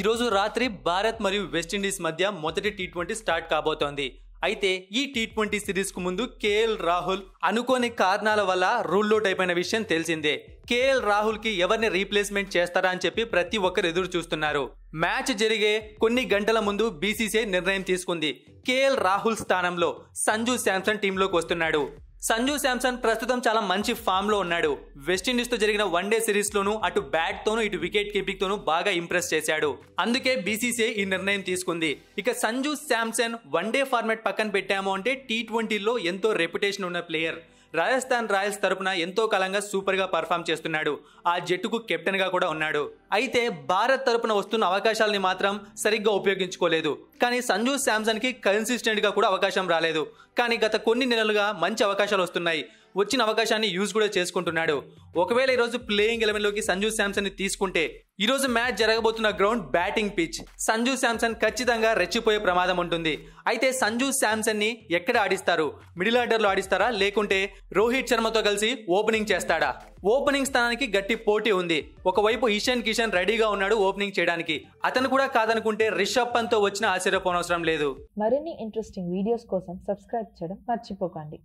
ఈరోజు రాత్రి భారత్ మరియు వెస్టిండీస్ మధ్య మొదటి టీ ట్వంటీ స్టార్ట్ కాబోతోంది అయితే ఈ టీ ట్వంటీ సిరీస్కు ముందు కేఎల్ రాహుల్ అనుకోని కారణాల వల్ల రూల్అౌట్ అయిపోయిన విషయం తెలిసిందే కేఎల్ రాహుల్కి ఎవరిని రీప్లేస్మెంట్ చేస్తారా అని చెప్పి ప్రతి ఒక్కరు ఎదురు చూస్తున్నారు మ్యాచ్ జరిగే కొన్ని గంటల ముందు బీసీసీఐ నిర్ణయం తీసుకుంది కేఎల్ రాహుల్ స్థానంలో సంజు శాంసన్ టీంలోకి వస్తున్నాడు సంజు శాంసన్ ప్రస్తుతం చాలా మంచి ఫామ్ లో ఉన్నాడు వెస్టిండీస్ తో జరిగిన వన్ డే సిరీస్ లోను అటు బ్యాట్ తోను ఇటు వికెట్ కీపింగ్ తోను బాగా ఇంప్రెస్ చేశాడు అందుకే బీసీసీఐ ఈ నిర్ణయం తీసుకుంది ఇక Sanju Samson one day format పక్కన పెట్టాము అంటే టీ ట్వంటీలో ఎంతో రెప్యుటేషన్ ఉన్న ప్లేయర్ రాజస్థాన్ రాయల్స్ తరపున ఎంతో కాలంగా సూపర్గా పర్ఫామ్ చేస్తున్నాడు ఆ జట్టుకు కెప్టెన్గా కూడా ఉన్నాడు అయితే భారత్ తరపున వస్తున్న అవకాశాలని మాత్రం సరిగ్గా ఉపయోగించుకోలేదు కానీ సంజు శాంసన్ కి కన్సిస్టెంట్ గా కూడా అవకాశం రాలేదు కానీ గత కొన్ని నెలలుగా మంచి అవకాశాలు వస్తున్నాయి వచ్చిన అవకాశాన్ని యూజ్ కూడా చేసుకుంటున్నాడు ఒకవేళ ఈరోజు ప్లేయింగ్ లోకి సంజు శాంసన్ ని తీసుకుంటే ఈరోజు మ్యాచ్ జరగబోతున్న ground batting pitch Sanju Samson ఖచ్చితంగా రెచ్చిపోయే ప్రమాదం ఉంటుంది అయితే సంజు శాంసన్ ని ఎక్కడ ఆడిస్తారు మిడిల్ ఆర్డర్లో ఆడిస్తారా లేకుంటే రోహిత్ శర్మతో కలిసి ఓపెనింగ్ చేస్తాడా ఓపెనింగ్ స్థానానికి గట్టి పోటీ ఉంది ఒకవైపు ఇషాన్ కిషన్ రెడీగా ఉన్నాడు ఓపెనింగ్ చేయడానికి అతను కూడా కాదనుకుంటే రిషబ్ పంత్ తో వచ్చిన ఆశ్చర్యపోనవసరం లేదు మరిన్ని ఇంట్రెస్టింగ్ వీడియోస్ కోసం సబ్స్క్రైబ్ చేయడం మర్చిపోకండి